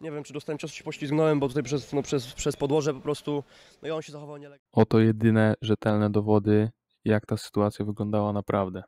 Nie wiem, czy dostałem czasu, się poślizgnąłem, bo tutaj przez, no, przez, przez podłoże po prostu, no i on się zachował nielegalnie. Oto jedyne rzetelne dowody, jak ta sytuacja wyglądała naprawdę.